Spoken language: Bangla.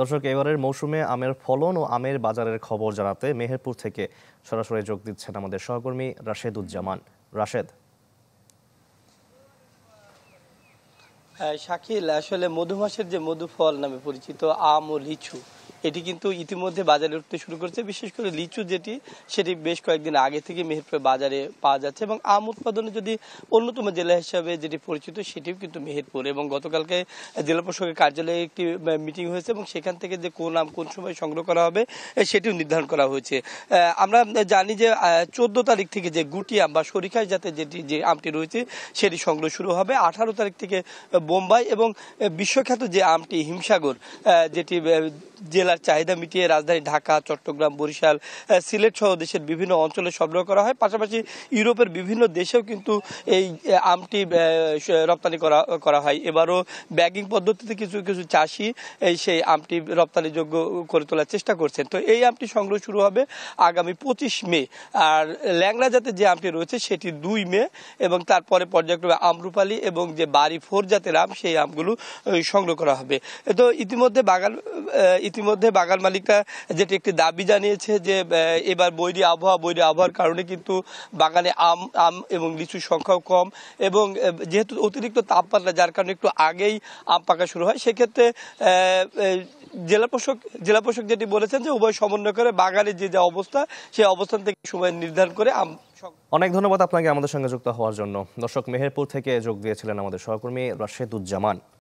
দর্শক এবারের মৌসুমে আমের ফলন ও আমের বাজারের খবর জানাতে মেহেরপুর থেকে সরাসরি যোগ দিচ্ছেন আমাদের সহকর্মী রাশেদুজ্জামান রাশেদ হ্যাঁ, শাকিল আসলে মধুমাসের যে মধু ফল নামে পরিচিত আম ও লিচু এটি কিন্তু ইতিমধ্যে বাজারে উঠতে শুরু করেছে বিশেষ করে লিচু যেটি সেটি বেশ কয়েকদিন আগে থেকে মেহেরপুর বাজারে পাওয়া যাচ্ছে এবং আম উৎপাদনে যদি অন্যতম জেলা হিসাবে যেটি পরিচিত সেটিও কিন্তু মেহেরপুর এবং গতকালকে জেলা প্রশাসকের কার্যালয়ে একটি মিটিং হয়েছে এবং সেখান থেকে যে কোন আম কোন সময় সংগ্রহ করা হবে সেটিও নির্ধারণ করা হয়েছে আমরা জানি যে চোদ্দ তারিখ থেকে যে গুটি আম বা সরিখায় যাতে যেটি যে আমটি রয়েছে সেটি সংগ্রহ শুরু হবে আঠারো তারিখ থেকে বোম্বাই এবং বিশ্বখ্যাত যে আমটি হিমসাগর যেটি জেলা তার চাহিদা মিটিয়ে রাজধানী ঢাকা চট্টগ্রাম বরিশাল সিলেট সহ দেশের বিভিন্ন অঞ্চলে সরবরাহ করা হয় পাশাপাশি ইউরোপের বিভিন্ন দেশেও কিন্তু এই আমটি রপ্তানি করা করা হয় এবারও ব্যাগিং পদ্ধতিতে কিছু কিছু চাষি এই সেই আমটি রপ্তানিযোগ্য করে তোলার চেষ্টা করছেন তো এই আমটি সংগ্রহ শুরু হবে আগামী পঁচিশ মে আর ল্যাংড়া জাতের যে আমটি রয়েছে সেটি দুই মে এবং তারপরে পর্যায়ক্রমে আমরুপালি এবং যে বাড়ি ফোর জাতের আম সেই আমগুলো সংগ্রহ করা হবে তো ইতিমধ্যে বাগান ইতিমধ্যে মধ্যে বাগান মালিকরা যেটি একটি দাবি জানিয়েছে যে এবার বৈরি আবহাওয়া বৈরি আবহাওয়ার কারণে কিন্তু বাগানে আম আম এবং লিচুর সংখ্যাও কম এবং যেহেতু অতিরিক্ত তাপমাত্রা যার কারণে একটু আগেই আম পাকা শুরু হয় সেক্ষেত্রে জেলা প্রশাসক জেলা প্রশাসক যেটি বলেছেন যে উভয় সমন্বয় করে বাগানের যে যা অবস্থা সেই অবস্থান থেকে সময় নির্ধারণ করে আম অনেক ধন্যবাদ আপনাকে আমাদের সঙ্গে যুক্ত হওয়ার জন্য দর্শক মেহেরপুর থেকে যোগ দিয়েছিলেন আমাদের সহকর্মী রাশেদুজ্জামান